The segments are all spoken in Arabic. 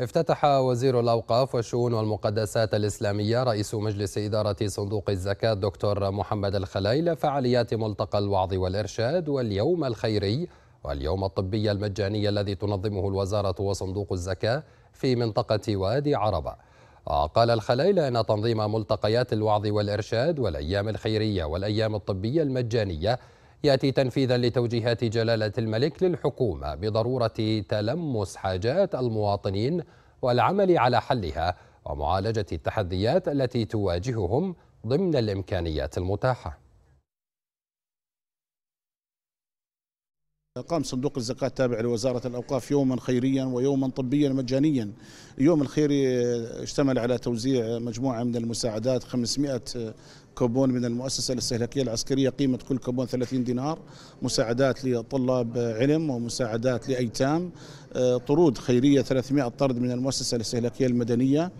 افتتح وزير الأوقاف والشؤون والمقدسات الإسلامية رئيس مجلس إدارة صندوق الزكاة دكتور محمد الخليل فعاليات ملتقى الوعظ والإرشاد واليوم الخيري واليوم الطبي المجاني الذي تنظمه الوزارة وصندوق الزكاة في منطقة وادي عربة وقال الخليل أن تنظيم ملتقيات الوعظ والإرشاد والأيام الخيرية والأيام الطبية المجانية يأتي تنفيذا لتوجيهات جلالة الملك للحكومة بضرورة تلمس حاجات المواطنين والعمل على حلها ومعالجة التحديات التي تواجههم ضمن الإمكانيات المتاحة قام صندوق الزكاة التابع لوزارة الأوقاف يوما خيريا ويوما طبيا مجانيا اليوم الخيري اشتمل على توزيع مجموعة من المساعدات 500 كوبون من المؤسسة الاستهلاكية العسكرية قيمة كل كوبون 30 دينار مساعدات لطلاب علم ومساعدات لأيتام آه، طرود خيرية 300 طرد من المؤسسة الاستهلاكية المدنية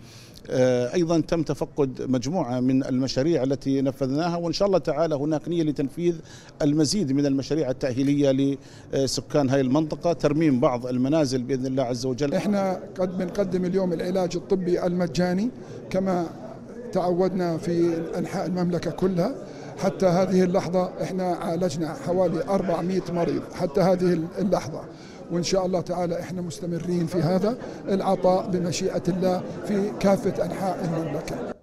آه، ايضا تم تفقد مجموعه من المشاريع التي نفذناها وان شاء الله تعالى هناك نيه لتنفيذ المزيد من المشاريع التاهيليه لسكان هذه المنطقه ترميم بعض المنازل باذن الله عز وجل احنا قد بنقدم اليوم العلاج الطبي المجاني كما تعودنا في أنحاء المملكة كلها حتى هذه اللحظة احنا عالجنا حوالي 400 مريض حتى هذه اللحظة وإن شاء الله تعالى احنا مستمرين في هذا العطاء بمشيئة الله في كافة أنحاء المملكة